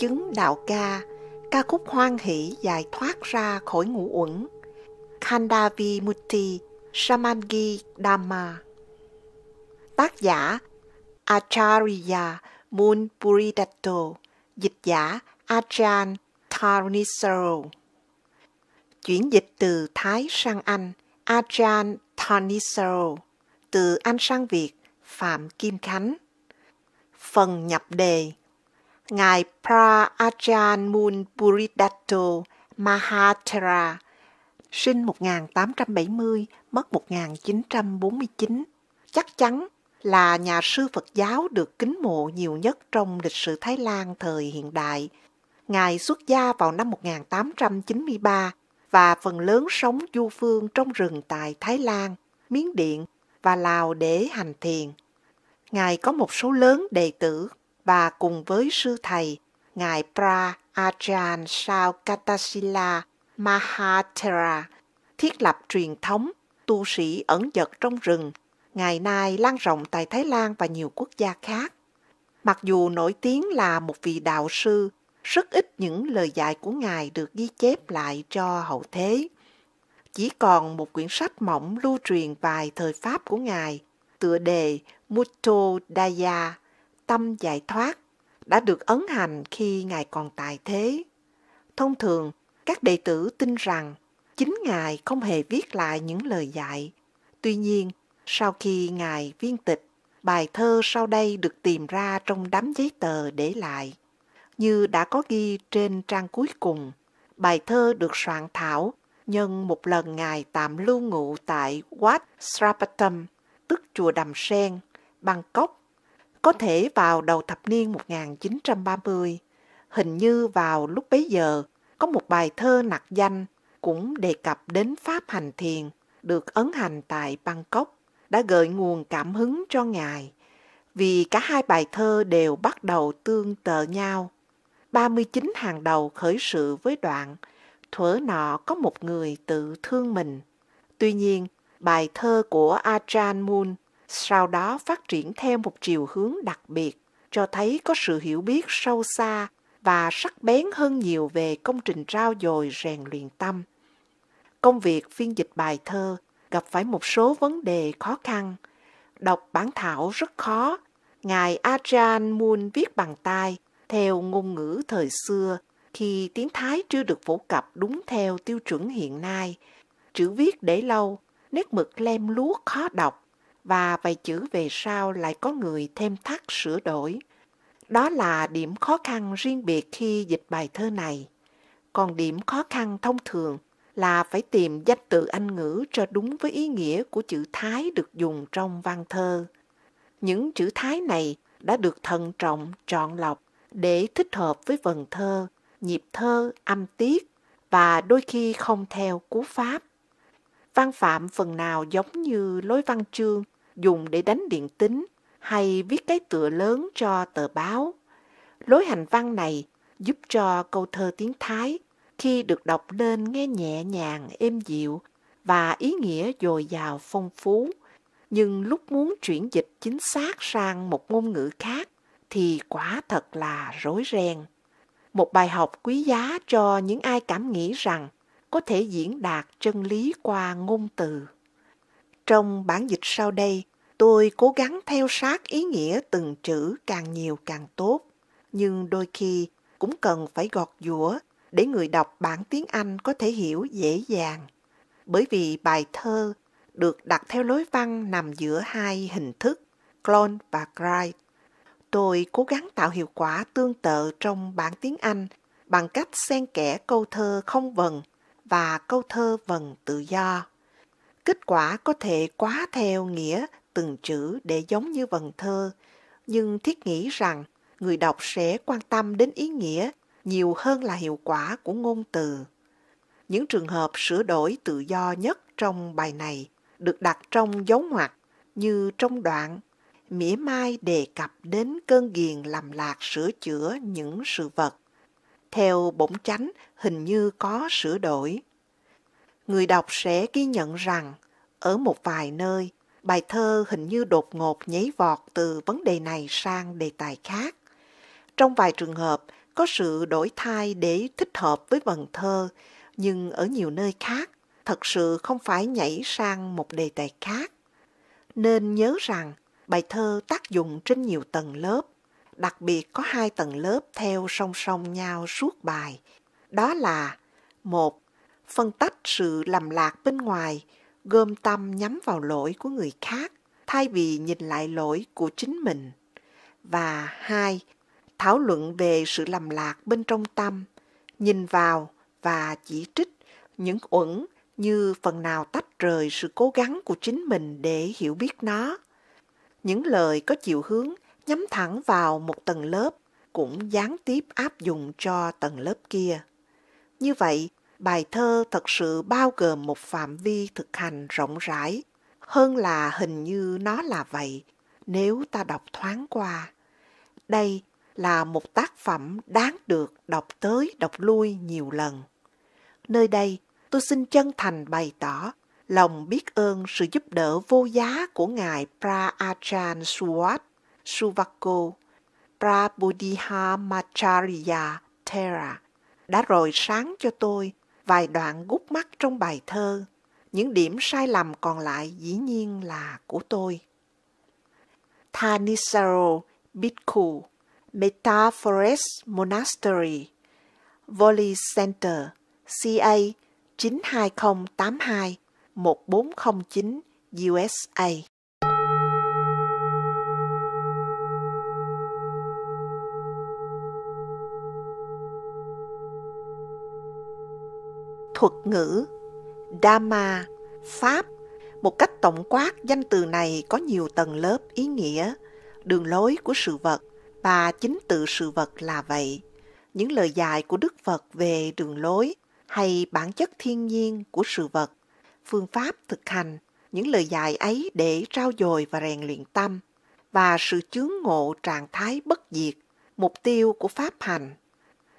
chứng đạo ca, ca khúc hoan hỷ giải thoát ra khỏi ngũ uẩn. Khandavi muti Samangi Dhamma Tác giả Acharya mun Munpuridatto Dịch giả Ajahn Tarnisaro Chuyển dịch từ Thái sang Anh Ajahn Tarnisaro Từ Anh sang Việt Phạm Kim Khánh Phần nhập đề Ngài Pra Ajahn Mun Buridato Mahatera, sinh 1870, mất 1949, chắc chắn là nhà sư Phật giáo được kính mộ nhiều nhất trong lịch sử Thái Lan thời hiện đại. Ngài xuất gia vào năm 1893 và phần lớn sống du phương trong rừng tại Thái Lan, Miến Điện và Lào để hành thiền. Ngài có một số lớn đệ tử và cùng với sư thầy, Ngài Pra Ajahn Saukatasila Mahatera thiết lập truyền thống tu sĩ ẩn dật trong rừng, ngày nay lan rộng tại Thái Lan và nhiều quốc gia khác. Mặc dù nổi tiếng là một vị đạo sư, rất ít những lời dạy của Ngài được ghi chép lại cho hậu thế. Chỉ còn một quyển sách mỏng lưu truyền vài thời Pháp của Ngài, tựa đề Muttodaya tâm giải thoát đã được ấn hành khi Ngài còn tại thế. Thông thường, các đệ tử tin rằng chính Ngài không hề viết lại những lời dạy. Tuy nhiên, sau khi Ngài viên tịch, bài thơ sau đây được tìm ra trong đám giấy tờ để lại. Như đã có ghi trên trang cuối cùng, bài thơ được soạn thảo nhân một lần Ngài tạm lưu ngụ tại Wat Srapatam, tức Chùa Đầm Sen, Bangkok có thể vào đầu thập niên 1930, hình như vào lúc bấy giờ, có một bài thơ nặc danh cũng đề cập đến Pháp hành thiền được ấn hành tại Bangkok đã gợi nguồn cảm hứng cho Ngài vì cả hai bài thơ đều bắt đầu tương tự nhau. 39 hàng đầu khởi sự với đoạn Thuở nọ có một người tự thương mình. Tuy nhiên, bài thơ của Ajahn Moon sau đó phát triển theo một chiều hướng đặc biệt, cho thấy có sự hiểu biết sâu xa và sắc bén hơn nhiều về công trình trao dồi rèn luyện tâm. Công việc phiên dịch bài thơ gặp phải một số vấn đề khó khăn. Đọc bản thảo rất khó. Ngài Ajahn Moon viết bằng tay theo ngôn ngữ thời xưa khi tiếng Thái chưa được phổ cập đúng theo tiêu chuẩn hiện nay. Chữ viết để lâu, nét mực lem luốc khó đọc và vài chữ về sau lại có người thêm thắt sửa đổi. Đó là điểm khó khăn riêng biệt khi dịch bài thơ này. Còn điểm khó khăn thông thường là phải tìm danh từ Anh ngữ cho đúng với ý nghĩa của chữ Thái được dùng trong văn thơ. Những chữ Thái này đã được thận trọng chọn lọc để thích hợp với vần thơ, nhịp thơ, âm tiết và đôi khi không theo cú pháp. Văn phạm phần nào giống như lối văn chương dùng để đánh điện tính hay viết cái tựa lớn cho tờ báo. Lối hành văn này giúp cho câu thơ tiếng Thái khi được đọc lên nghe nhẹ nhàng, êm dịu và ý nghĩa dồi dào phong phú. Nhưng lúc muốn chuyển dịch chính xác sang một ngôn ngữ khác thì quả thật là rối ren. Một bài học quý giá cho những ai cảm nghĩ rằng có thể diễn đạt chân lý qua ngôn từ. Trong bản dịch sau đây, tôi cố gắng theo sát ý nghĩa từng chữ càng nhiều càng tốt, nhưng đôi khi cũng cần phải gọt giũa để người đọc bản tiếng Anh có thể hiểu dễ dàng. Bởi vì bài thơ được đặt theo lối văn nằm giữa hai hình thức, clone và grind. Tôi cố gắng tạo hiệu quả tương tự trong bản tiếng Anh bằng cách xen kẽ câu thơ không vần và câu thơ vần tự do. Kết quả có thể quá theo nghĩa từng chữ để giống như vần thơ, nhưng thiết nghĩ rằng người đọc sẽ quan tâm đến ý nghĩa nhiều hơn là hiệu quả của ngôn từ. Những trường hợp sửa đổi tự do nhất trong bài này được đặt trong dấu ngoặc như trong đoạn mỉa mai đề cập đến cơn ghiền làm lạc sửa chữa những sự vật. Theo bổng chánh hình như có sửa đổi người đọc sẽ ghi nhận rằng ở một vài nơi bài thơ hình như đột ngột nhảy vọt từ vấn đề này sang đề tài khác trong vài trường hợp có sự đổi thay để thích hợp với vần thơ nhưng ở nhiều nơi khác thật sự không phải nhảy sang một đề tài khác nên nhớ rằng bài thơ tác dụng trên nhiều tầng lớp đặc biệt có hai tầng lớp theo song song nhau suốt bài đó là một phân tách sự lầm lạc bên ngoài gom tâm nhắm vào lỗi của người khác thay vì nhìn lại lỗi của chính mình và hai thảo luận về sự lầm lạc bên trong tâm nhìn vào và chỉ trích những uẩn như phần nào tách rời sự cố gắng của chính mình để hiểu biết nó những lời có chiều hướng nhắm thẳng vào một tầng lớp cũng gián tiếp áp dụng cho tầng lớp kia như vậy bài thơ thật sự bao gồm một phạm vi thực hành rộng rãi hơn là hình như nó là vậy nếu ta đọc thoáng qua đây là một tác phẩm đáng được đọc tới đọc lui nhiều lần nơi đây tôi xin chân thành bày tỏ lòng biết ơn sự giúp đỡ vô giá của ngài pra achan suwat suvako prabodhihamacharya thera đã rồi sáng cho tôi vài đoạn gút mắt trong bài thơ, những điểm sai lầm còn lại dĩ nhiên là của tôi. Thanisaro bitku Metaphores Monastery Volley Center CA 92082 1409 USA thuật ngữ dharma Pháp. Một cách tổng quát, danh từ này có nhiều tầng lớp ý nghĩa, đường lối của sự vật và chính tự sự vật là vậy. Những lời dạy của Đức Phật về đường lối hay bản chất thiên nhiên của sự vật, phương pháp thực hành, những lời dạy ấy để trao dồi và rèn luyện tâm và sự chướng ngộ trạng thái bất diệt, mục tiêu của pháp hành.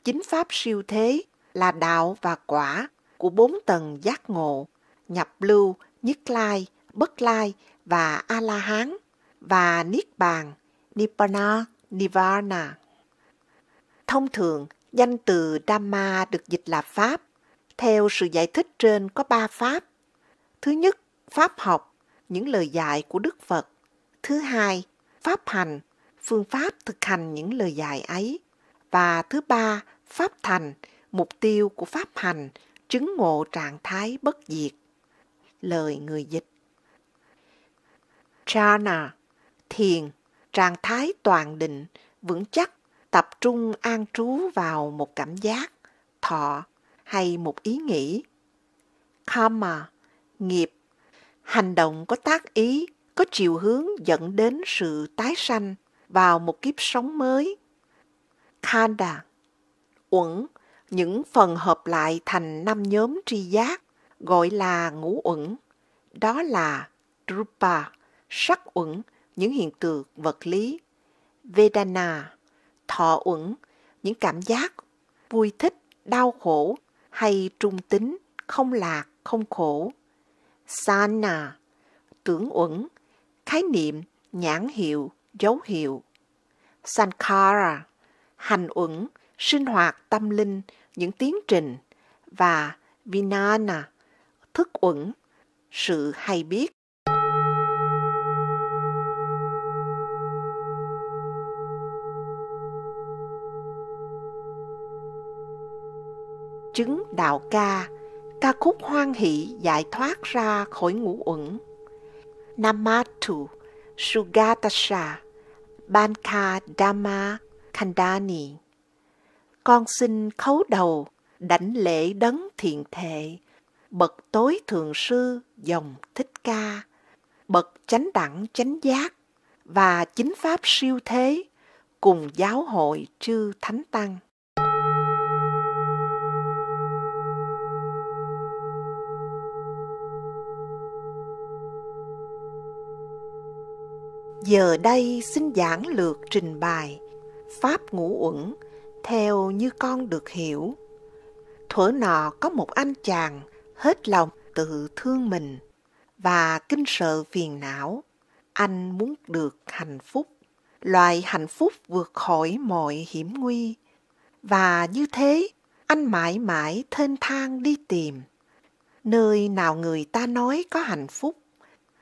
Chính pháp siêu thế là đạo và quả của bốn tầng giác ngộ, nhập lưu, nhất lai, bất lai và A-la-hán và Niết Bàn, Nibbana, Nirvana. Thông thường, danh từ Dhamma được dịch là Pháp. Theo sự giải thích trên có ba Pháp. Thứ nhất, Pháp học, những lời dạy của Đức Phật. Thứ hai, Pháp hành, phương pháp thực hành những lời dạy ấy. Và thứ ba, Pháp thành, mục tiêu của Pháp hành chứng ngộ trạng thái bất diệt. Lời người dịch Jhana, thiền, trạng thái toàn định, vững chắc, tập trung an trú vào một cảm giác, thọ hay một ý nghĩ. Karma, nghiệp, hành động có tác ý, có chiều hướng dẫn đến sự tái sanh vào một kiếp sống mới. Khanda, uẩn, những phần hợp lại thành năm nhóm tri giác gọi là ngũ uẩn. Đó là Rupa, sắc uẩn, những hiện tượng vật lý, Vedana, thọ uẩn, những cảm giác vui thích, đau khổ hay trung tính, không lạc, không khổ. Sana, tưởng uẩn, khái niệm, nhãn hiệu, dấu hiệu. Sankara, hành uẩn, sinh hoạt tâm linh, những tiến trình và vinana, thức uẩn, sự hay biết. Chứng đạo ca, ca khúc hoan hỷ giải thoát ra khỏi ngũ uẩn. Namatu Sugatasha Banka Dhamma Kandani con xin khấu đầu, đảnh lễ đấng thiện thệ, bậc tối thượng sư dòng thích ca, bậc chánh đẳng chánh giác và chính pháp siêu thế cùng giáo hội chư thánh tăng. Giờ đây xin giảng lược trình bày Pháp Ngũ Uẩn theo như con được hiểu thuở nọ có một anh chàng hết lòng tự thương mình và kinh sợ phiền não anh muốn được hạnh phúc loại hạnh phúc vượt khỏi mọi hiểm nguy và như thế anh mãi mãi thênh thang đi tìm nơi nào người ta nói có hạnh phúc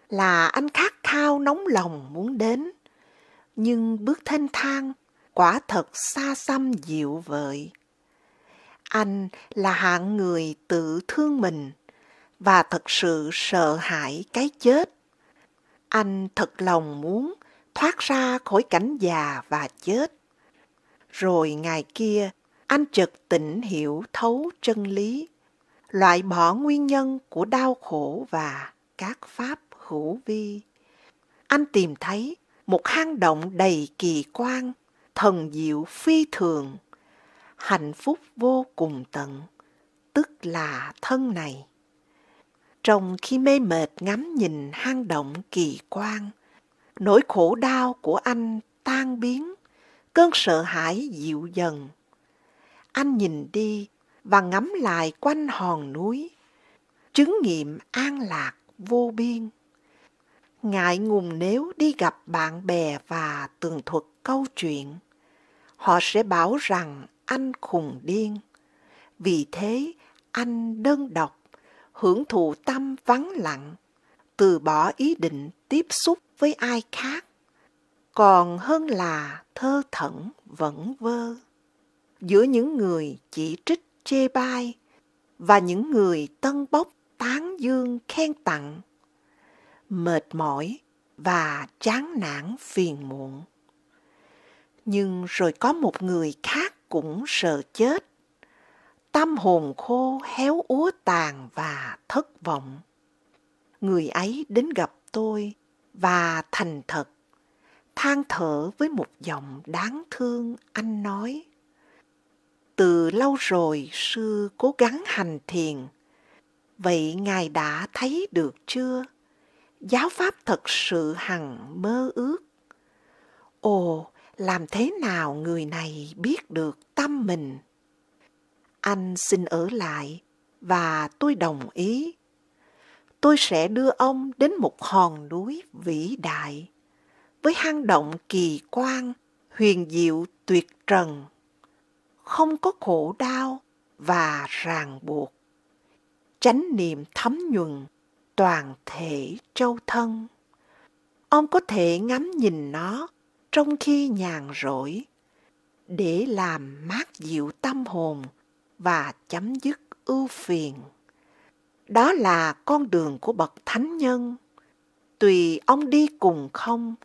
là anh khát khao nóng lòng muốn đến nhưng bước thênh thang quả thật xa xăm dịu vợi. Anh là hạng người tự thương mình và thật sự sợ hãi cái chết. Anh thật lòng muốn thoát ra khỏi cảnh già và chết. Rồi ngày kia, anh chợt tỉnh hiểu thấu chân lý, loại bỏ nguyên nhân của đau khổ và các pháp hữu vi. Anh tìm thấy một hang động đầy kỳ quan thần diệu phi thường, hạnh phúc vô cùng tận, tức là thân này. Trong khi mê mệt ngắm nhìn hang động kỳ quan, nỗi khổ đau của anh tan biến, cơn sợ hãi dịu dần. Anh nhìn đi và ngắm lại quanh hòn núi, chứng nghiệm an lạc vô biên. Ngại ngùng nếu đi gặp bạn bè và tường thuật câu chuyện họ sẽ bảo rằng anh khùng điên. Vì thế, anh đơn độc, hưởng thụ tâm vắng lặng, từ bỏ ý định tiếp xúc với ai khác, còn hơn là thơ thẩn vẫn vơ. Giữa những người chỉ trích chê bai và những người tân bốc tán dương khen tặng, mệt mỏi và chán nản phiền muộn nhưng rồi có một người khác cũng sợ chết. Tâm hồn khô héo úa tàn và thất vọng. Người ấy đến gặp tôi và thành thật, than thở với một giọng đáng thương anh nói. Từ lâu rồi sư cố gắng hành thiền, vậy ngài đã thấy được chưa? Giáo pháp thật sự hằng mơ ước. Ồ, làm thế nào người này biết được tâm mình? Anh xin ở lại và tôi đồng ý. Tôi sẽ đưa ông đến một hòn núi vĩ đại với hang động kỳ quan, huyền diệu tuyệt trần. Không có khổ đau và ràng buộc. Chánh niệm thấm nhuần toàn thể châu thân. Ông có thể ngắm nhìn nó trong khi nhàn rỗi để làm mát dịu tâm hồn và chấm dứt ưu phiền đó là con đường của bậc thánh nhân tùy ông đi cùng không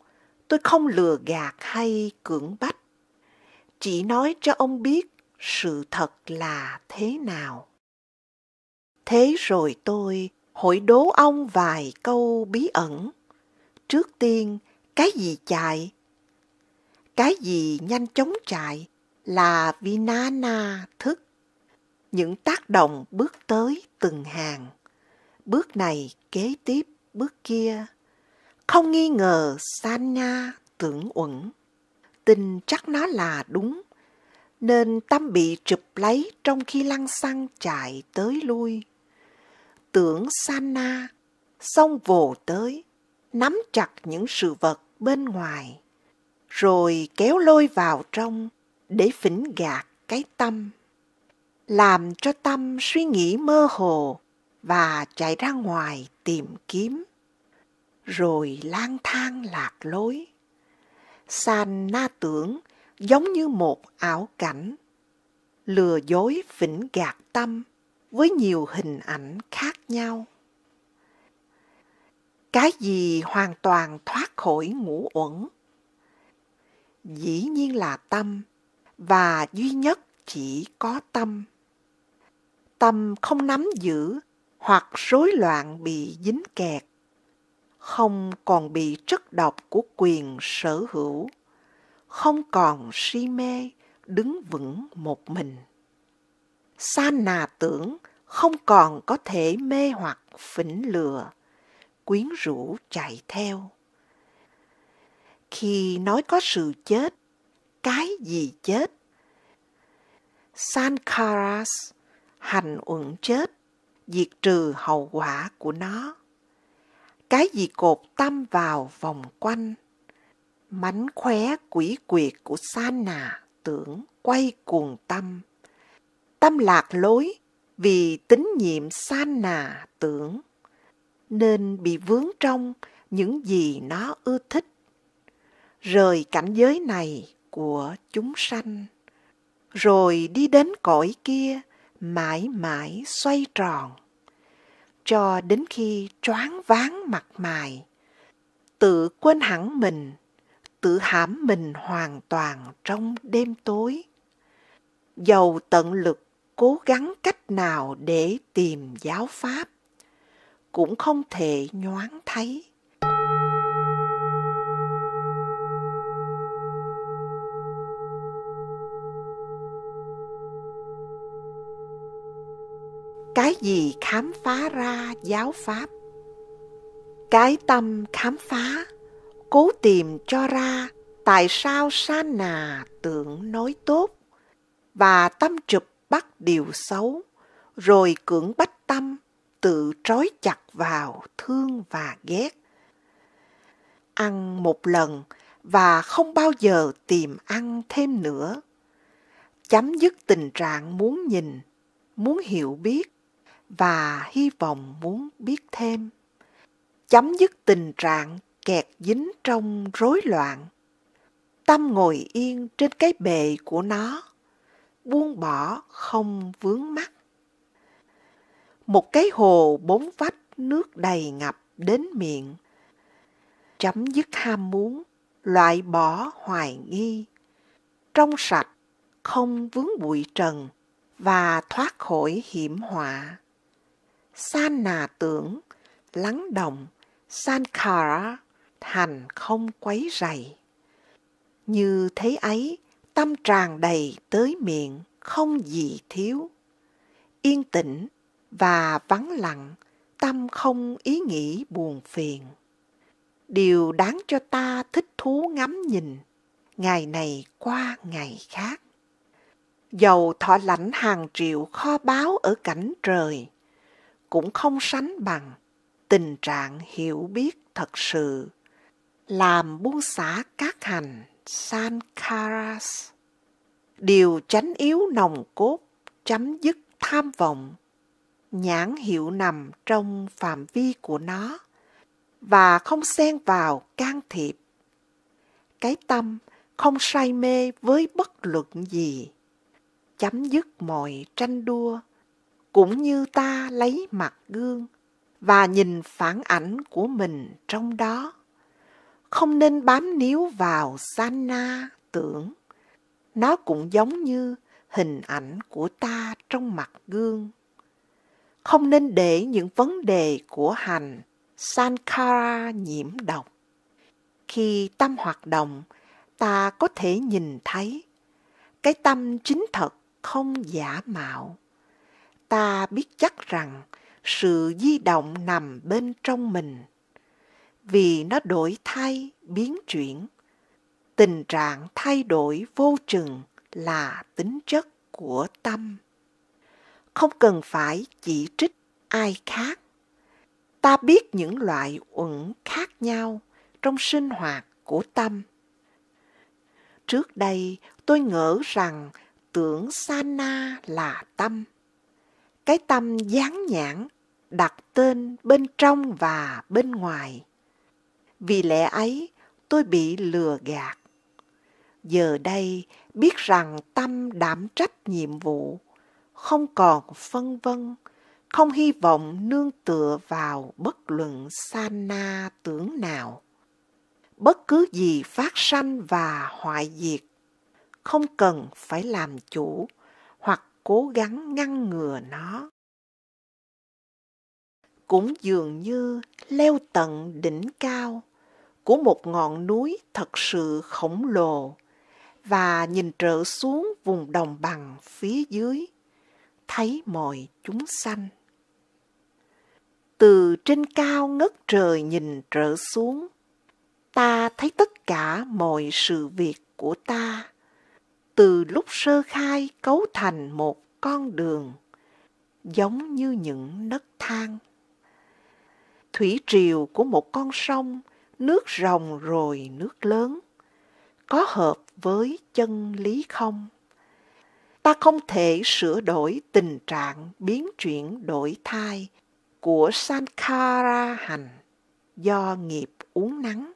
tôi không lừa gạt hay cưỡng bách chỉ nói cho ông biết sự thật là thế nào thế rồi tôi hỏi đố ông vài câu bí ẩn trước tiên cái gì chạy cái gì nhanh chóng chạy là Vinana thức. Những tác động bước tới từng hàng. Bước này kế tiếp bước kia. Không nghi ngờ Sanya tưởng uẩn. Tin chắc nó là đúng. Nên tâm bị chụp lấy trong khi lăng xăng chạy tới lui. Tưởng Sanya, xông vồ tới, nắm chặt những sự vật bên ngoài rồi kéo lôi vào trong để phỉnh gạt cái tâm làm cho tâm suy nghĩ mơ hồ và chạy ra ngoài tìm kiếm rồi lang thang lạc lối san na tưởng giống như một ảo cảnh lừa dối vĩnh gạt tâm với nhiều hình ảnh khác nhau cái gì hoàn toàn thoát khỏi ngũ uẩn dĩ nhiên là tâm và duy nhất chỉ có tâm tâm không nắm giữ hoặc rối loạn bị dính kẹt không còn bị chất độc của quyền sở hữu không còn si mê đứng vững một mình sa nà tưởng không còn có thể mê hoặc phỉnh lừa quyến rũ chạy theo khi nói có sự chết cái gì chết sankaras hành uẩn chết diệt trừ hậu quả của nó cái gì cột tâm vào vòng quanh mánh khóe quỷ quyệt của sa tưởng quay cuồng tâm tâm lạc lối vì tín nhiệm sa tưởng nên bị vướng trong những gì nó ưa thích rời cảnh giới này của chúng sanh, rồi đi đến cõi kia mãi mãi xoay tròn, cho đến khi choáng váng mặt mày, tự quên hẳn mình, tự hãm mình hoàn toàn trong đêm tối. Dầu tận lực cố gắng cách nào để tìm giáo pháp, cũng không thể nhoáng thấy cái gì khám phá ra giáo pháp cái tâm khám phá cố tìm cho ra tại sao sa nà tưởng nói tốt và tâm trực bắt điều xấu rồi cưỡng bách tâm tự trói chặt vào thương và ghét ăn một lần và không bao giờ tìm ăn thêm nữa chấm dứt tình trạng muốn nhìn muốn hiểu biết và hy vọng muốn biết thêm chấm dứt tình trạng kẹt dính trong rối loạn tâm ngồi yên trên cái bề của nó buông bỏ không vướng mắc một cái hồ bốn vách nước đầy ngập đến miệng chấm dứt ham muốn loại bỏ hoài nghi trong sạch không vướng bụi trần và thoát khỏi hiểm họa san nà tưởng, lắng động, san khara, hành không quấy rầy. Như thế ấy, tâm tràn đầy tới miệng, không gì thiếu. Yên tĩnh và vắng lặng, tâm không ý nghĩ buồn phiền. Điều đáng cho ta thích thú ngắm nhìn, ngày này qua ngày khác. Dầu thọ lãnh hàng triệu kho báo ở cảnh trời, cũng không sánh bằng tình trạng hiểu biết thật sự làm buông xả các hành sankaras điều chánh yếu nồng cốt chấm dứt tham vọng nhãn hiệu nằm trong phạm vi của nó và không xen vào can thiệp cái tâm không say mê với bất luận gì chấm dứt mọi tranh đua cũng như ta lấy mặt gương và nhìn phản ảnh của mình trong đó. Không nên bám níu vào sana tưởng. Nó cũng giống như hình ảnh của ta trong mặt gương. Không nên để những vấn đề của hành sankara nhiễm độc. Khi tâm hoạt động, ta có thể nhìn thấy cái tâm chính thật không giả mạo ta biết chắc rằng sự di động nằm bên trong mình vì nó đổi thay biến chuyển tình trạng thay đổi vô chừng là tính chất của tâm không cần phải chỉ trích ai khác ta biết những loại uẩn khác nhau trong sinh hoạt của tâm trước đây tôi ngỡ rằng tưởng sana là tâm cái tâm dán nhãn đặt tên bên trong và bên ngoài vì lẽ ấy tôi bị lừa gạt giờ đây biết rằng tâm đảm trách nhiệm vụ không còn phân vân không hy vọng nương tựa vào bất luận sa tưởng nào bất cứ gì phát sanh và hoại diệt không cần phải làm chủ cố gắng ngăn ngừa nó. Cũng dường như leo tận đỉnh cao của một ngọn núi thật sự khổng lồ và nhìn trở xuống vùng đồng bằng phía dưới, thấy mọi chúng sanh. Từ trên cao ngất trời nhìn trở xuống, ta thấy tất cả mọi sự việc của ta từ lúc sơ khai cấu thành một con đường, giống như những nấc thang. Thủy triều của một con sông, nước rồng rồi nước lớn, có hợp với chân lý không? Ta không thể sửa đổi tình trạng biến chuyển đổi thai của Sankara hành do nghiệp uống nắng.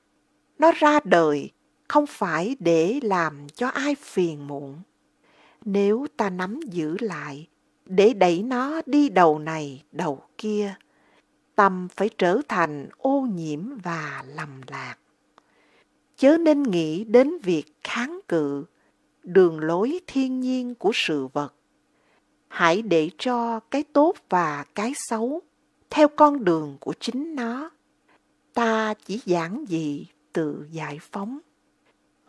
Nó ra đời không phải để làm cho ai phiền muộn. Nếu ta nắm giữ lại, để đẩy nó đi đầu này đầu kia, tâm phải trở thành ô nhiễm và lầm lạc. Chớ nên nghĩ đến việc kháng cự, đường lối thiên nhiên của sự vật. Hãy để cho cái tốt và cái xấu theo con đường của chính nó. Ta chỉ giảng dị tự giải phóng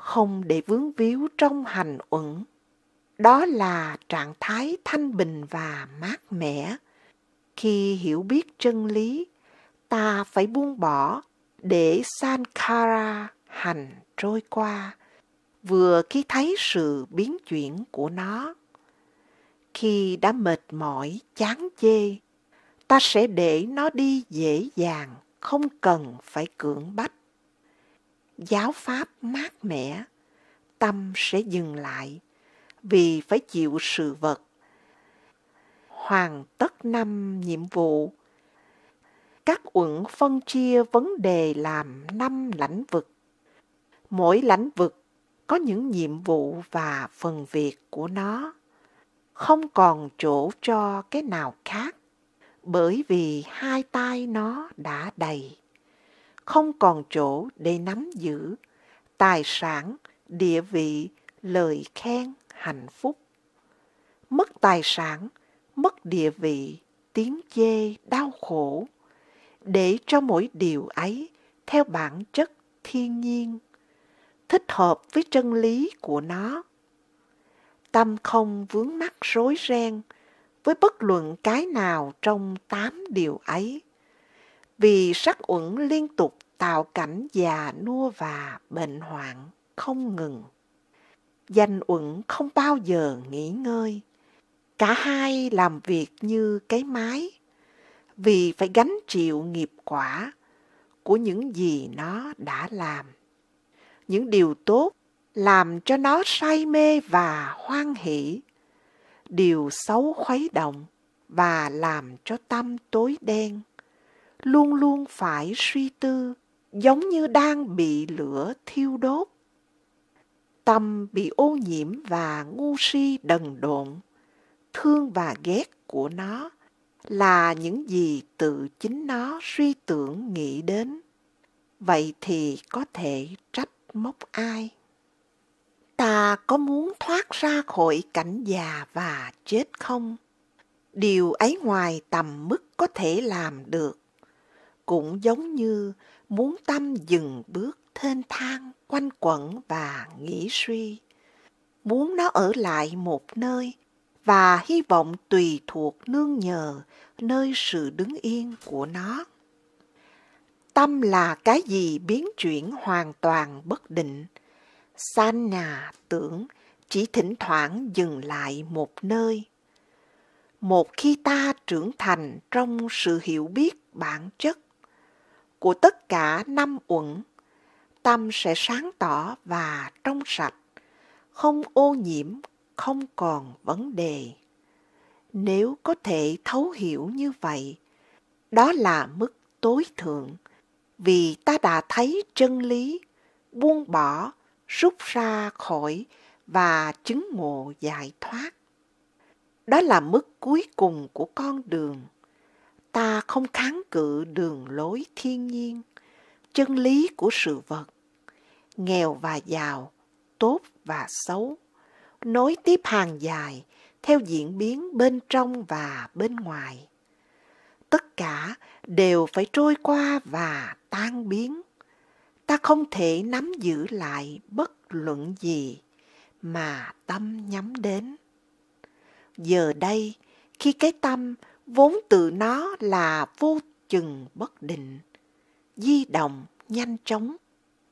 không để vướng víu trong hành uẩn. Đó là trạng thái thanh bình và mát mẻ. Khi hiểu biết chân lý, ta phải buông bỏ để Sankara hành trôi qua, vừa khi thấy sự biến chuyển của nó. Khi đã mệt mỏi, chán chê, ta sẽ để nó đi dễ dàng, không cần phải cưỡng bách giáo pháp mát mẻ, tâm sẽ dừng lại vì phải chịu sự vật. Hoàn tất năm nhiệm vụ. Các uẩn phân chia vấn đề làm năm lãnh vực. Mỗi lãnh vực có những nhiệm vụ và phần việc của nó. Không còn chỗ cho cái nào khác, bởi vì hai tay nó đã đầy không còn chỗ để nắm giữ tài sản địa vị lời khen hạnh phúc mất tài sản mất địa vị tiếng chê đau khổ để cho mỗi điều ấy theo bản chất thiên nhiên thích hợp với chân lý của nó tâm không vướng mắc rối ren với bất luận cái nào trong tám điều ấy vì sắc uẩn liên tục tạo cảnh già nua và bệnh hoạn không ngừng. Danh uẩn không bao giờ nghỉ ngơi. Cả hai làm việc như cái mái, vì phải gánh chịu nghiệp quả của những gì nó đã làm. Những điều tốt làm cho nó say mê và hoan hỷ. Điều xấu khuấy động và làm cho tâm tối đen luôn luôn phải suy tư giống như đang bị lửa thiêu đốt tâm bị ô nhiễm và ngu si đần độn thương và ghét của nó là những gì tự chính nó suy tưởng nghĩ đến vậy thì có thể trách móc ai ta có muốn thoát ra khỏi cảnh già và chết không điều ấy ngoài tầm mức có thể làm được cũng giống như muốn tâm dừng bước thênh thang quanh quẩn và nghĩ suy muốn nó ở lại một nơi và hy vọng tùy thuộc nương nhờ nơi sự đứng yên của nó tâm là cái gì biến chuyển hoàn toàn bất định san nhà tưởng chỉ thỉnh thoảng dừng lại một nơi một khi ta trưởng thành trong sự hiểu biết bản chất của tất cả năm uẩn, tâm sẽ sáng tỏ và trong sạch, không ô nhiễm, không còn vấn đề. Nếu có thể thấu hiểu như vậy, đó là mức tối thượng, vì ta đã thấy chân lý, buông bỏ, rút ra khỏi và chứng ngộ giải thoát. Đó là mức cuối cùng của con đường ta không kháng cự đường lối thiên nhiên chân lý của sự vật nghèo và giàu tốt và xấu nối tiếp hàng dài theo diễn biến bên trong và bên ngoài tất cả đều phải trôi qua và tan biến ta không thể nắm giữ lại bất luận gì mà tâm nhắm đến giờ đây khi cái tâm vốn tự nó là vô chừng bất định, di động nhanh chóng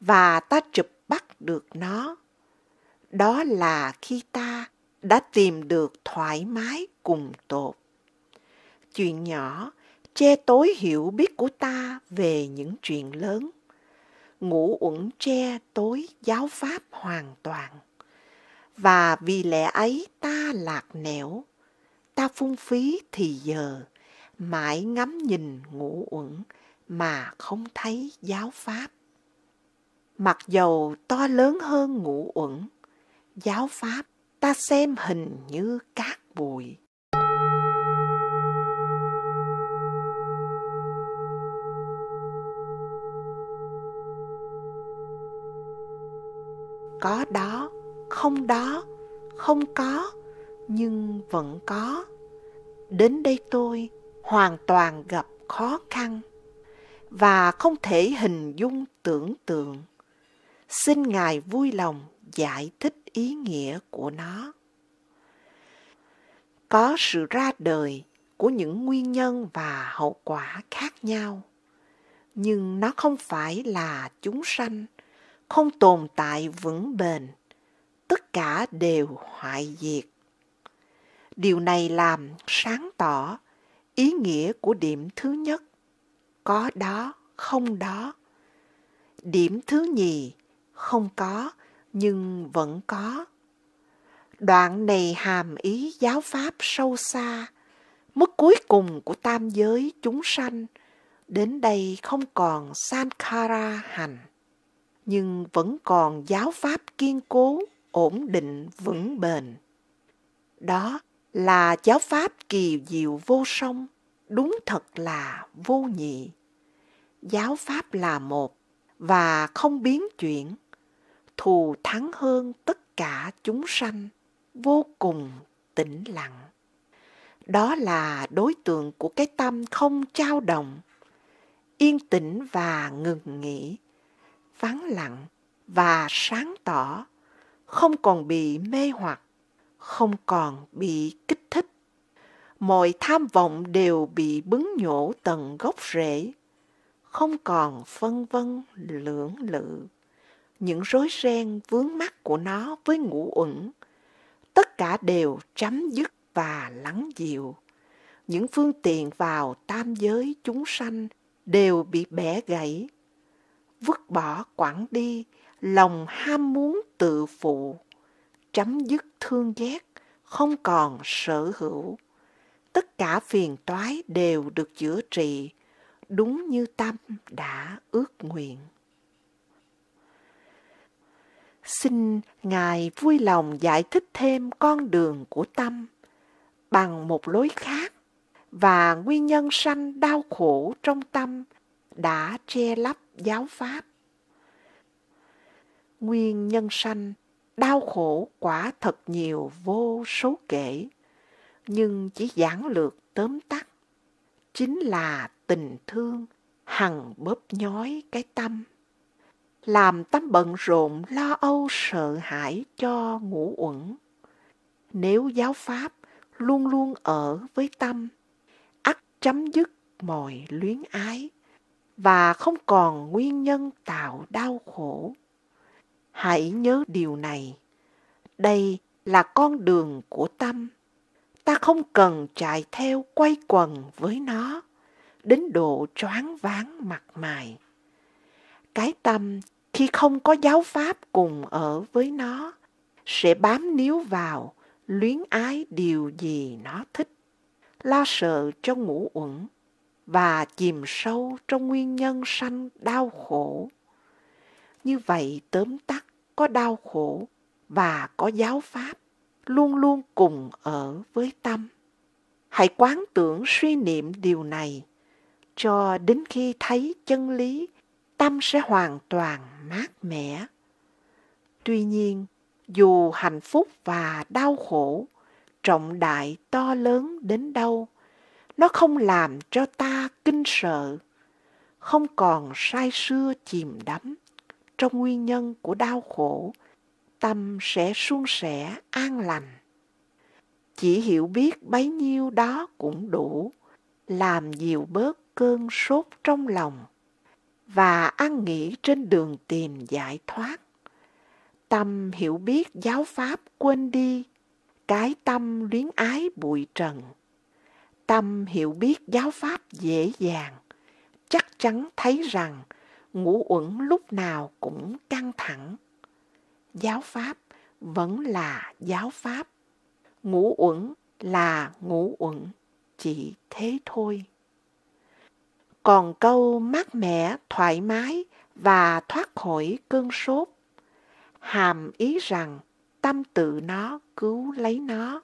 và ta chụp bắt được nó. Đó là khi ta đã tìm được thoải mái cùng tột. Chuyện nhỏ che tối hiểu biết của ta về những chuyện lớn. ngủ uẩn che tối giáo pháp hoàn toàn. Và vì lẽ ấy ta lạc nẻo, ta phung phí thì giờ, mãi ngắm nhìn ngũ uẩn mà không thấy giáo pháp. Mặc dầu to lớn hơn ngũ uẩn, giáo pháp ta xem hình như cát bụi. Có đó, không đó, không có, nhưng vẫn có đến đây tôi hoàn toàn gặp khó khăn và không thể hình dung tưởng tượng xin ngài vui lòng giải thích ý nghĩa của nó có sự ra đời của những nguyên nhân và hậu quả khác nhau nhưng nó không phải là chúng sanh không tồn tại vững bền tất cả đều hoại diệt điều này làm sáng tỏ ý nghĩa của điểm thứ nhất có đó không đó điểm thứ nhì không có nhưng vẫn có đoạn này hàm ý giáo pháp sâu xa mức cuối cùng của tam giới chúng sanh đến đây không còn sankhara hành nhưng vẫn còn giáo pháp kiên cố ổn định vững bền đó là giáo pháp kỳ diệu vô song, đúng thật là vô nhị. Giáo pháp là một và không biến chuyển, thù thắng hơn tất cả chúng sanh, vô cùng tĩnh lặng. Đó là đối tượng của cái tâm không trao động, yên tĩnh và ngừng nghỉ, vắng lặng và sáng tỏ, không còn bị mê hoặc không còn bị kích thích. Mọi tham vọng đều bị bứng nhổ tận gốc rễ, không còn phân vân lưỡng lự. Những rối ren vướng mắt của nó với ngũ uẩn, tất cả đều chấm dứt và lắng dịu. Những phương tiện vào tam giới chúng sanh đều bị bẻ gãy. Vứt bỏ quẳng đi, lòng ham muốn tự phụ, chấm dứt thương ghét, không còn sở hữu. Tất cả phiền toái đều được chữa trị, đúng như tâm đã ước nguyện. Xin Ngài vui lòng giải thích thêm con đường của tâm bằng một lối khác và nguyên nhân sanh đau khổ trong tâm đã che lấp giáo pháp. Nguyên nhân sanh đau khổ quả thật nhiều vô số kể, nhưng chỉ giảng lược tóm tắt, chính là tình thương hằng bóp nhói cái tâm, làm tâm bận rộn lo âu sợ hãi cho ngủ uẩn. Nếu giáo pháp luôn luôn ở với tâm, ắt chấm dứt mọi luyến ái và không còn nguyên nhân tạo đau khổ Hãy nhớ điều này. Đây là con đường của tâm. Ta không cần chạy theo quay quần với nó, đến độ choáng váng mặt mày. Cái tâm khi không có giáo pháp cùng ở với nó, sẽ bám níu vào, luyến ái điều gì nó thích, lo sợ cho ngũ uẩn và chìm sâu trong nguyên nhân sanh đau khổ. Như vậy tóm tắt, có đau khổ và có giáo pháp luôn luôn cùng ở với tâm. Hãy quán tưởng suy niệm điều này cho đến khi thấy chân lý, tâm sẽ hoàn toàn mát mẻ. Tuy nhiên, dù hạnh phúc và đau khổ trọng đại to lớn đến đâu, nó không làm cho ta kinh sợ, không còn sai xưa chìm đắm trong nguyên nhân của đau khổ tâm sẽ suôn sẻ an lành chỉ hiểu biết bấy nhiêu đó cũng đủ làm dịu bớt cơn sốt trong lòng và an nghỉ trên đường tìm giải thoát tâm hiểu biết giáo pháp quên đi cái tâm luyến ái bụi trần tâm hiểu biết giáo pháp dễ dàng chắc chắn thấy rằng ngũ uẩn lúc nào cũng căng thẳng. Giáo pháp vẫn là giáo pháp. Ngũ uẩn là ngũ uẩn, chỉ thế thôi. Còn câu mát mẻ, thoải mái và thoát khỏi cơn sốt, hàm ý rằng tâm tự nó cứu lấy nó,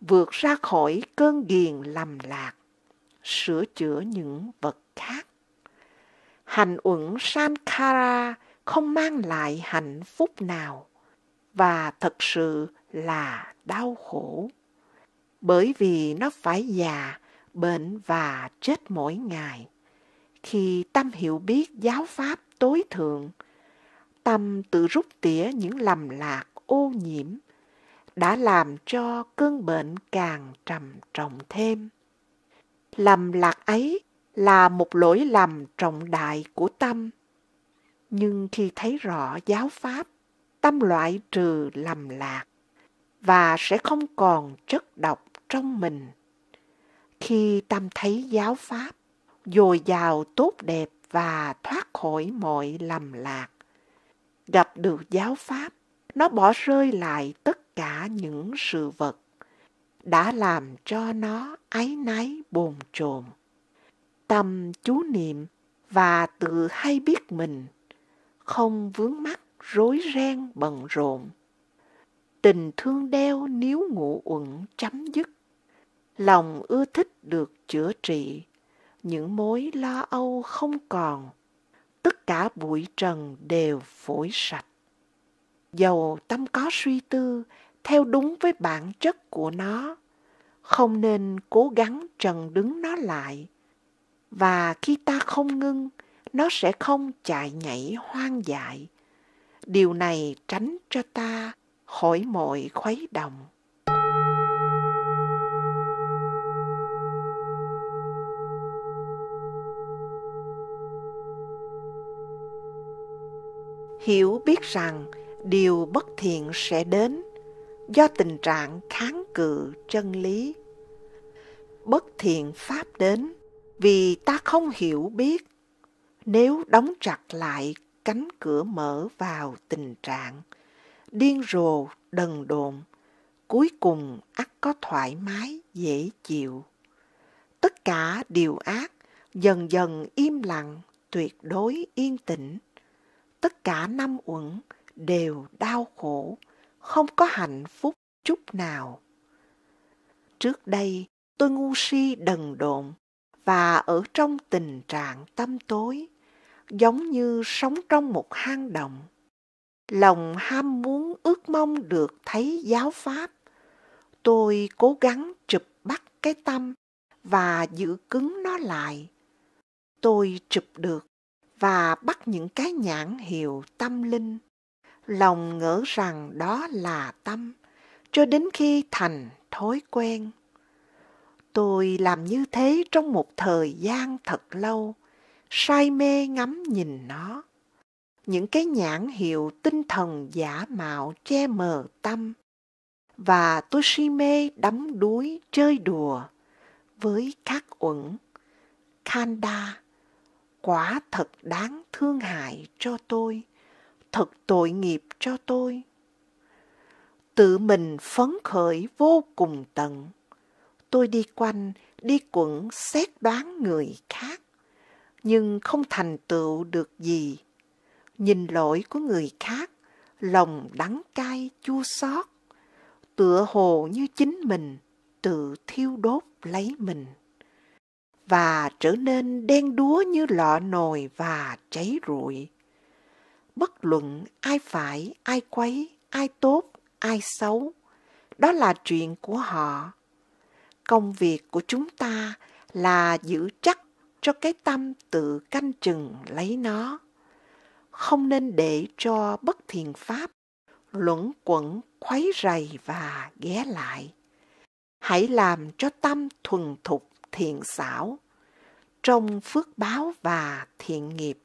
vượt ra khỏi cơn ghiền lầm lạc, sửa chữa những vật khác hành uẩn Sankara không mang lại hạnh phúc nào và thật sự là đau khổ. Bởi vì nó phải già, bệnh và chết mỗi ngày. Khi tâm hiểu biết giáo pháp tối thượng, tâm tự rút tỉa những lầm lạc ô nhiễm đã làm cho cơn bệnh càng trầm trọng thêm. Lầm lạc ấy là một lỗi lầm trọng đại của tâm. Nhưng khi thấy rõ giáo pháp, tâm loại trừ lầm lạc và sẽ không còn chất độc trong mình. Khi tâm thấy giáo pháp, dồi dào tốt đẹp và thoát khỏi mọi lầm lạc, gặp được giáo pháp, nó bỏ rơi lại tất cả những sự vật đã làm cho nó áy náy bồn chồn tâm chú niệm và tự hay biết mình, không vướng mắc rối ren bận rộn. Tình thương đeo níu ngủ uẩn chấm dứt, lòng ưa thích được chữa trị, những mối lo âu không còn, tất cả bụi trần đều phổi sạch. Dầu tâm có suy tư theo đúng với bản chất của nó, không nên cố gắng trần đứng nó lại và khi ta không ngưng nó sẽ không chạy nhảy hoang dại điều này tránh cho ta khỏi mọi khuấy động hiểu biết rằng điều bất thiện sẽ đến do tình trạng kháng cự chân lý bất thiện pháp đến vì ta không hiểu biết nếu đóng chặt lại cánh cửa mở vào tình trạng điên rồ đần độn cuối cùng ắt có thoải mái dễ chịu tất cả điều ác dần dần im lặng tuyệt đối yên tĩnh tất cả năm uẩn đều đau khổ không có hạnh phúc chút nào trước đây tôi ngu si đần độn và ở trong tình trạng tâm tối, giống như sống trong một hang động. Lòng ham muốn ước mong được thấy giáo pháp. Tôi cố gắng chụp bắt cái tâm và giữ cứng nó lại. Tôi chụp được và bắt những cái nhãn hiệu tâm linh. Lòng ngỡ rằng đó là tâm, cho đến khi thành thói quen. Tôi làm như thế trong một thời gian thật lâu, say mê ngắm nhìn nó. Những cái nhãn hiệu tinh thần giả mạo che mờ tâm. Và tôi si mê đắm đuối chơi đùa với các uẩn. Kanda, quả thật đáng thương hại cho tôi, thật tội nghiệp cho tôi. Tự mình phấn khởi vô cùng tận tôi đi quanh, đi quẩn xét đoán người khác, nhưng không thành tựu được gì. Nhìn lỗi của người khác, lòng đắng cay chua xót, tựa hồ như chính mình tự thiêu đốt lấy mình và trở nên đen đúa như lọ nồi và cháy rụi. Bất luận ai phải, ai quấy, ai tốt, ai xấu, đó là chuyện của họ Công việc của chúng ta là giữ chắc cho cái tâm tự canh chừng lấy nó. Không nên để cho bất thiền pháp luẩn quẩn khuấy rầy và ghé lại. Hãy làm cho tâm thuần thục thiện xảo trong phước báo và thiện nghiệp.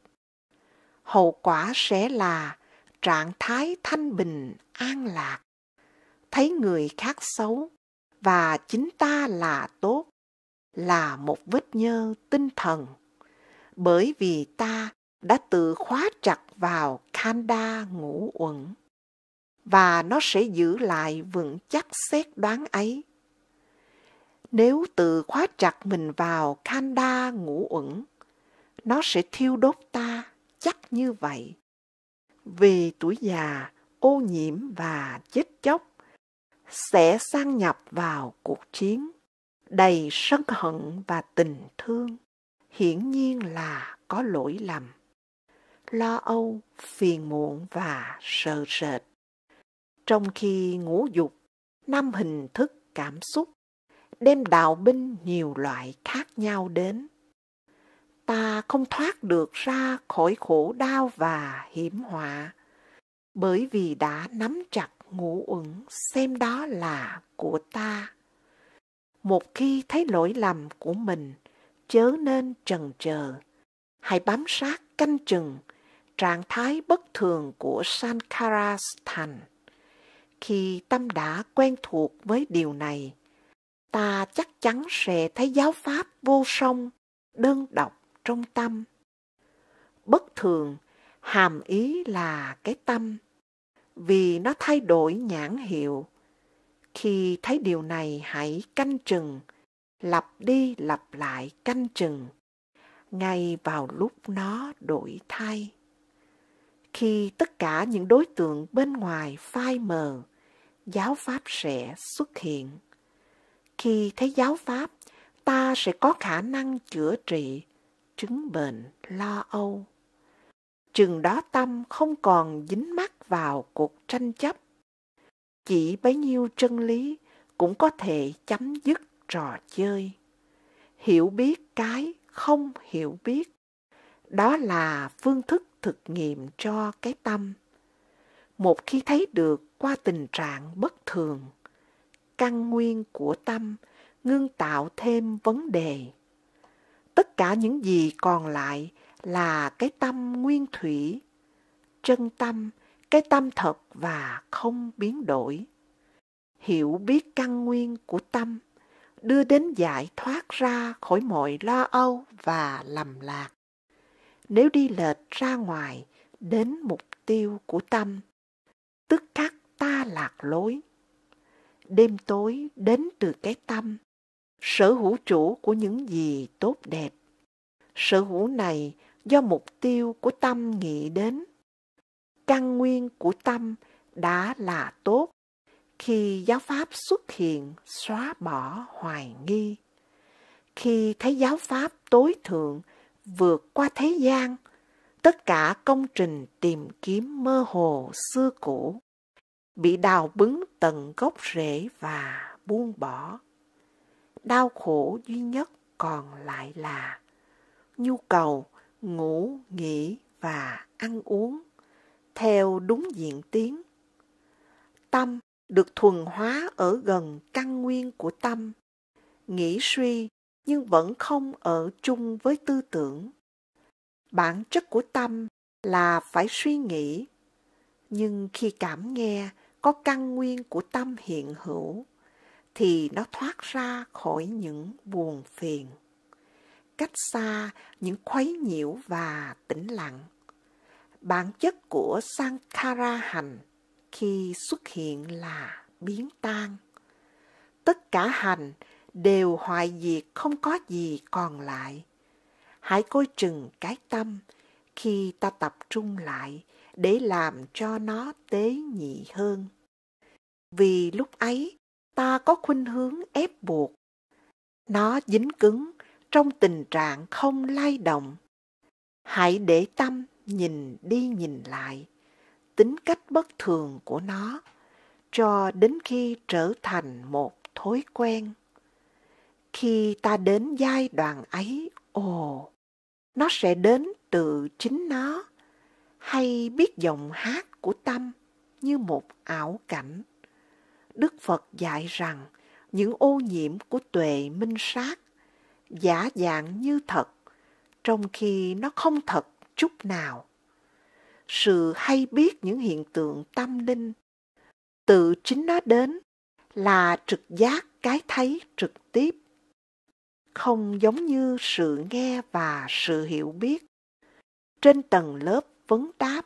Hậu quả sẽ là trạng thái thanh bình an lạc, thấy người khác xấu và chính ta là tốt là một vết nhơ tinh thần bởi vì ta đã tự khóa chặt vào khanda ngũ uẩn và nó sẽ giữ lại vững chắc xét đoán ấy nếu tự khóa chặt mình vào khanda ngũ uẩn nó sẽ thiêu đốt ta chắc như vậy vì tuổi già ô nhiễm và chết chóc sẽ sang nhập vào cuộc chiến đầy sân hận và tình thương hiển nhiên là có lỗi lầm lo âu phiền muộn và sợ sệt trong khi ngũ dục năm hình thức cảm xúc đem đạo binh nhiều loại khác nhau đến ta không thoát được ra khỏi khổ đau và hiểm họa bởi vì đã nắm chặt ngủ uẩn xem đó là của ta. Một khi thấy lỗi lầm của mình, chớ nên trần chờ. Hãy bám sát canh chừng trạng thái bất thường của Sankara thành. Khi tâm đã quen thuộc với điều này, ta chắc chắn sẽ thấy giáo pháp vô song, đơn độc trong tâm. Bất thường hàm ý là cái tâm vì nó thay đổi nhãn hiệu. Khi thấy điều này hãy canh chừng, lặp đi lặp lại canh chừng, ngay vào lúc nó đổi thay. Khi tất cả những đối tượng bên ngoài phai mờ, giáo pháp sẽ xuất hiện. Khi thấy giáo pháp, ta sẽ có khả năng chữa trị chứng bệnh lo âu. Chừng đó tâm không còn dính mắc vào cuộc tranh chấp. Chỉ bấy nhiêu chân lý cũng có thể chấm dứt trò chơi. Hiểu biết cái không hiểu biết, đó là phương thức thực nghiệm cho cái tâm. Một khi thấy được qua tình trạng bất thường, căn nguyên của tâm ngưng tạo thêm vấn đề. Tất cả những gì còn lại là cái tâm nguyên thủy, chân tâm cái tâm thật và không biến đổi. Hiểu biết căn nguyên của tâm đưa đến giải thoát ra khỏi mọi lo âu và lầm lạc. Nếu đi lệch ra ngoài đến mục tiêu của tâm, tức khắc ta lạc lối. Đêm tối đến từ cái tâm, sở hữu chủ của những gì tốt đẹp. Sở hữu này do mục tiêu của tâm nghĩ đến căn nguyên của tâm đã là tốt khi giáo pháp xuất hiện xóa bỏ hoài nghi khi thấy giáo pháp tối thượng vượt qua thế gian tất cả công trình tìm kiếm mơ hồ xưa cũ bị đào bứng tận gốc rễ và buông bỏ đau khổ duy nhất còn lại là nhu cầu ngủ nghỉ và ăn uống theo đúng diện tiếng. Tâm được thuần hóa ở gần căn nguyên của tâm, nghĩ suy nhưng vẫn không ở chung với tư tưởng. Bản chất của tâm là phải suy nghĩ, nhưng khi cảm nghe có căn nguyên của tâm hiện hữu, thì nó thoát ra khỏi những buồn phiền cách xa những khuấy nhiễu và tĩnh lặng bản chất của sankhara hành khi xuất hiện là biến tan. Tất cả hành đều hoại diệt không có gì còn lại. Hãy coi chừng cái tâm khi ta tập trung lại để làm cho nó tế nhị hơn. Vì lúc ấy ta có khuynh hướng ép buộc. Nó dính cứng trong tình trạng không lay động. Hãy để tâm nhìn đi nhìn lại tính cách bất thường của nó cho đến khi trở thành một thói quen khi ta đến giai đoạn ấy ồ nó sẽ đến từ chính nó hay biết giọng hát của tâm như một ảo cảnh đức phật dạy rằng những ô nhiễm của tuệ minh sát giả dạng như thật trong khi nó không thật chút nào. Sự hay biết những hiện tượng tâm linh tự chính nó đến là trực giác cái thấy trực tiếp không giống như sự nghe và sự hiểu biết trên tầng lớp vấn đáp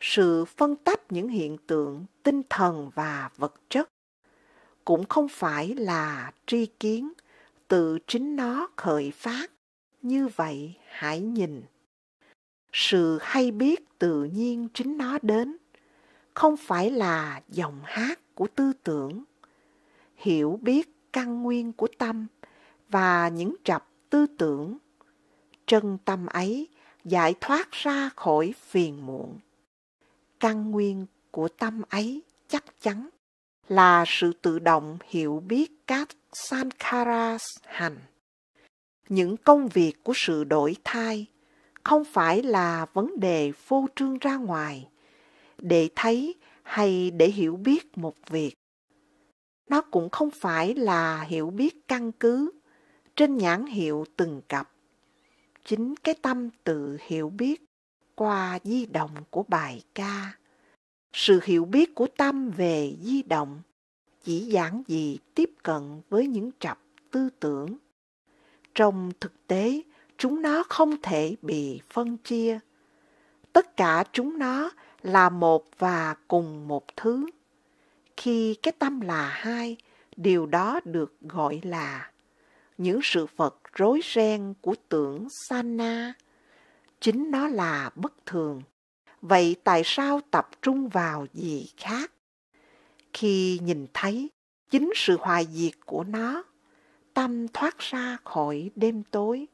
sự phân tách những hiện tượng tinh thần và vật chất cũng không phải là tri kiến tự chính nó khởi phát như vậy hãy nhìn sự hay biết tự nhiên chính nó đến không phải là dòng hát của tư tưởng hiểu biết căn nguyên của tâm và những trập tư tưởng chân tâm ấy giải thoát ra khỏi phiền muộn căn nguyên của tâm ấy chắc chắn là sự tự động hiểu biết các sankharas hành những công việc của sự đổi thay không phải là vấn đề phô trương ra ngoài để thấy hay để hiểu biết một việc nó cũng không phải là hiểu biết căn cứ trên nhãn hiệu từng cặp chính cái tâm tự hiểu biết qua di động của bài ca sự hiểu biết của tâm về di động chỉ giản dị tiếp cận với những trặp tư tưởng trong thực tế chúng nó không thể bị phân chia. Tất cả chúng nó là một và cùng một thứ. Khi cái tâm là hai, điều đó được gọi là những sự vật rối ren của tưởng Sana. Chính nó là bất thường. Vậy tại sao tập trung vào gì khác? Khi nhìn thấy chính sự hoài diệt của nó, tâm thoát ra khỏi đêm tối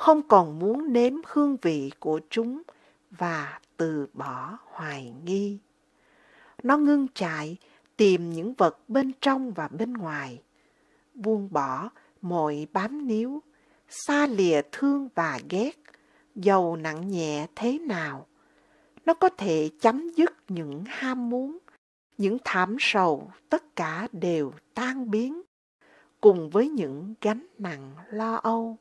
không còn muốn nếm hương vị của chúng và từ bỏ hoài nghi. Nó ngưng chạy, tìm những vật bên trong và bên ngoài, buông bỏ mọi bám níu, xa lìa thương và ghét, dầu nặng nhẹ thế nào. Nó có thể chấm dứt những ham muốn, những thảm sầu tất cả đều tan biến, cùng với những gánh nặng lo âu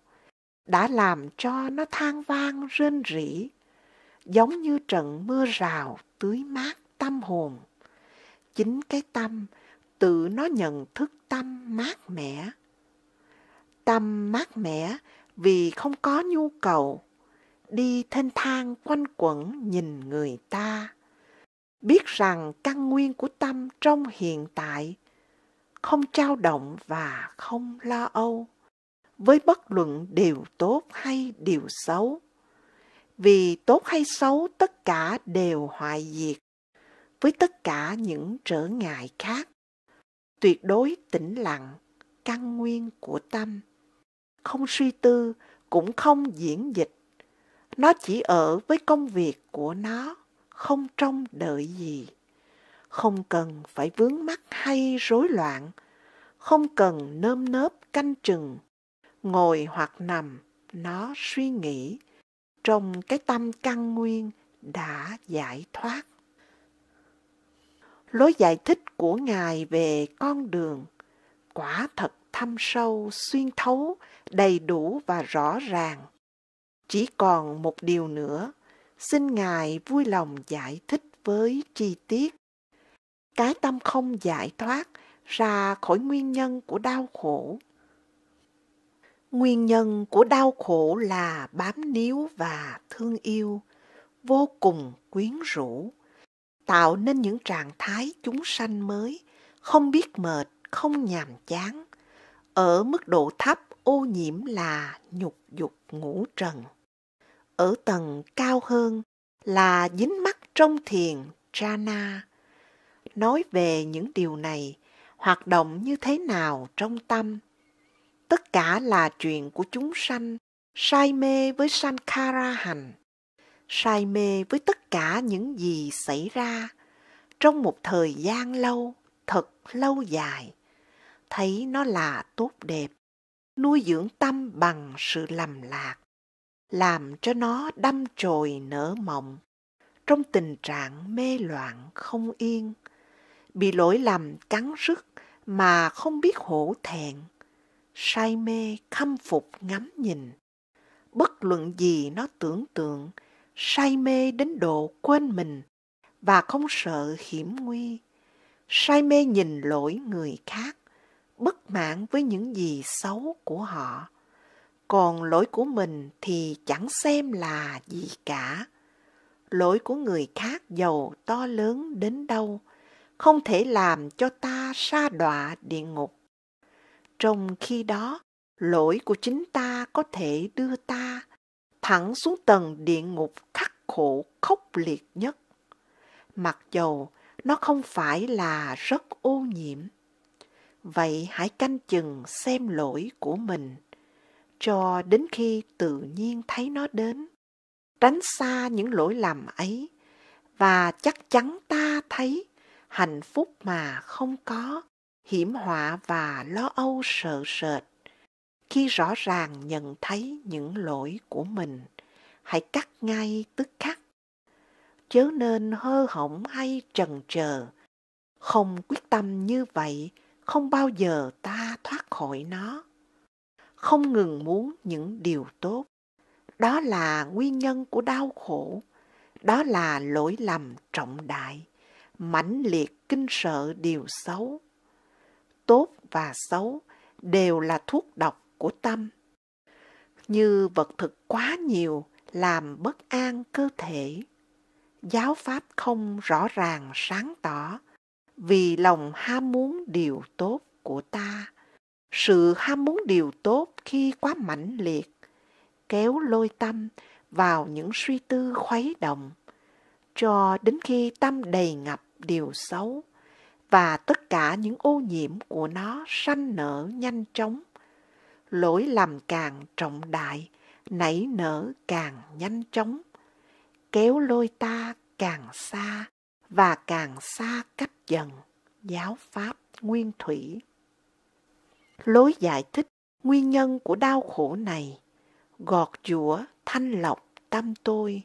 đã làm cho nó than vang rên rỉ, giống như trận mưa rào tưới mát tâm hồn. Chính cái tâm, tự nó nhận thức tâm mát mẻ. Tâm mát mẻ vì không có nhu cầu, đi thênh thang quanh quẩn nhìn người ta. Biết rằng căn nguyên của tâm trong hiện tại, không trao động và không lo âu với bất luận điều tốt hay điều xấu. Vì tốt hay xấu tất cả đều hoại diệt, với tất cả những trở ngại khác. Tuyệt đối tĩnh lặng, căn nguyên của tâm. Không suy tư, cũng không diễn dịch. Nó chỉ ở với công việc của nó, không trông đợi gì. Không cần phải vướng mắc hay rối loạn, không cần nơm nớp canh chừng ngồi hoặc nằm, nó suy nghĩ trong cái tâm căn nguyên đã giải thoát. Lối giải thích của Ngài về con đường quả thật thâm sâu, xuyên thấu, đầy đủ và rõ ràng. Chỉ còn một điều nữa, xin Ngài vui lòng giải thích với chi tiết. Cái tâm không giải thoát ra khỏi nguyên nhân của đau khổ Nguyên nhân của đau khổ là bám níu và thương yêu, vô cùng quyến rũ, tạo nên những trạng thái chúng sanh mới, không biết mệt, không nhàm chán, ở mức độ thấp ô nhiễm là nhục dục ngũ trần. Ở tầng cao hơn là dính mắc trong thiền jhana. Nói về những điều này, hoạt động như thế nào trong tâm, tất cả là chuyện của chúng sanh say mê với sankhara hành say mê với tất cả những gì xảy ra trong một thời gian lâu thật lâu dài thấy nó là tốt đẹp nuôi dưỡng tâm bằng sự lầm lạc làm cho nó đâm chồi nở mộng trong tình trạng mê loạn không yên bị lỗi lầm cắn rứt mà không biết hổ thẹn say mê khâm phục ngắm nhìn bất luận gì nó tưởng tượng say mê đến độ quên mình và không sợ hiểm nguy say mê nhìn lỗi người khác bất mãn với những gì xấu của họ còn lỗi của mình thì chẳng xem là gì cả lỗi của người khác giàu to lớn đến đâu không thể làm cho ta sa đọa địa ngục trong khi đó lỗi của chính ta có thể đưa ta thẳng xuống tầng địa ngục khắc khổ khốc liệt nhất mặc dầu nó không phải là rất ô nhiễm vậy hãy canh chừng xem lỗi của mình cho đến khi tự nhiên thấy nó đến tránh xa những lỗi lầm ấy và chắc chắn ta thấy hạnh phúc mà không có hiểm họa và lo âu sợ sệt khi rõ ràng nhận thấy những lỗi của mình hãy cắt ngay tức khắc chớ nên hơ hỏng hay trần chờ không quyết tâm như vậy không bao giờ ta thoát khỏi nó không ngừng muốn những điều tốt đó là nguyên nhân của đau khổ đó là lỗi lầm trọng đại mãnh liệt kinh sợ điều xấu tốt và xấu đều là thuốc độc của tâm. Như vật thực quá nhiều làm bất an cơ thể. Giáo pháp không rõ ràng sáng tỏ vì lòng ham muốn điều tốt của ta. Sự ham muốn điều tốt khi quá mãnh liệt kéo lôi tâm vào những suy tư khuấy động cho đến khi tâm đầy ngập điều xấu và tất cả những ô nhiễm của nó sanh nở nhanh chóng. Lỗi lầm càng trọng đại, nảy nở càng nhanh chóng, kéo lôi ta càng xa và càng xa cách dần giáo pháp nguyên thủy. Lối giải thích nguyên nhân của đau khổ này, gọt giũa thanh lọc tâm tôi,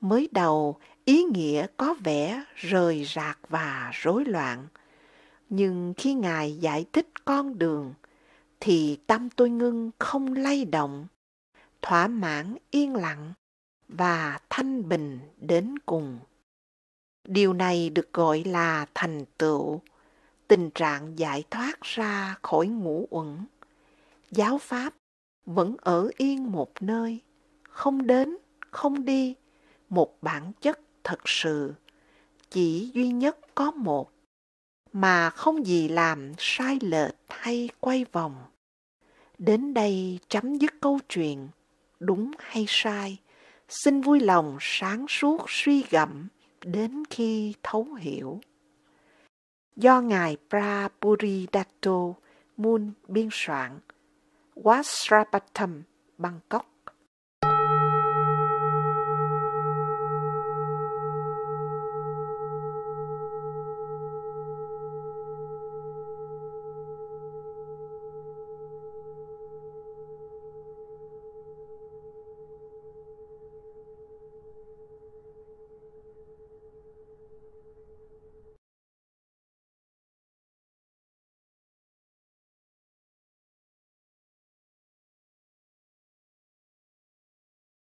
Mới đầu, ý nghĩa có vẻ rời rạc và rối loạn. Nhưng khi Ngài giải thích con đường, thì tâm tôi ngưng không lay động, thỏa mãn yên lặng và thanh bình đến cùng. Điều này được gọi là thành tựu, tình trạng giải thoát ra khỏi ngũ uẩn. Giáo Pháp vẫn ở yên một nơi, không đến, không đi, một bản chất thật sự, chỉ duy nhất có một, mà không gì làm sai lệch hay quay vòng. Đến đây chấm dứt câu chuyện, đúng hay sai, xin vui lòng sáng suốt suy gẫm đến khi thấu hiểu. Do Ngài Praburidato Moon biên soạn, Wasrapatam, Bangkok